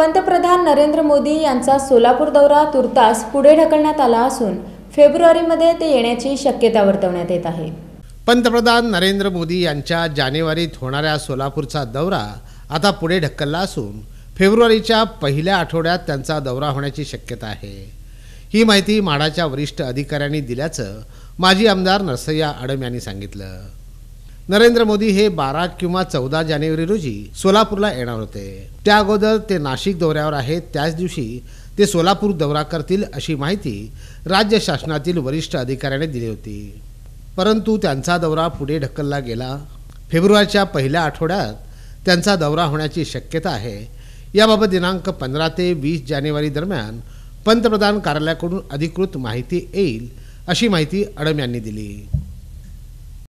पंतप्रधान नरेंद्र मोदी यांचा सोलापूर दौरा तुर्तास पुढे ढकलण्यात आला असून फेब्रुवारीमध्ये ते येण्याची शक्यता वर्तवण्यात येत आहे पंतप्रधान नरेंद्र मोदी यांच्या जानेवारीत होणाऱ्या सोलापूरचा दौरा आता पुढे ढकलला असून फेब्रुवारीच्या पहिल्या आठवड्यात त्यांचा दौरा होण्याची शक्यता आहे ही माहिती म्हाडाच्या वरिष्ठ अधिकाऱ्यांनी दिल्याचं माजी आमदार नरसय्या आडम यांनी सांगितलं नरेंद्र मोदी हे बारा किंवा चौदा जानेवारी रोजी सोलापूरला येणार होते त्या अगोदर ते नाशिक दौऱ्यावर आहेत त्याच दिवशी ते सोलापूर दौरा करतील अशी माहिती राज्य शासनातील वरिष्ठ अधिकाऱ्याने दिली होती परंतु त्यांचा दौरा पुढे ढकलला गेला फेब्रुवारीच्या पहिल्या आठवड्यात त्यांचा दौरा होण्याची शक्यता आहे याबाबत दिनांक पंधरा ते वीस जानेवारी दरम्यान पंतप्रधान कार्यालयाकडून अधिकृत माहिती येईल अशी माहिती अडम यांनी दिली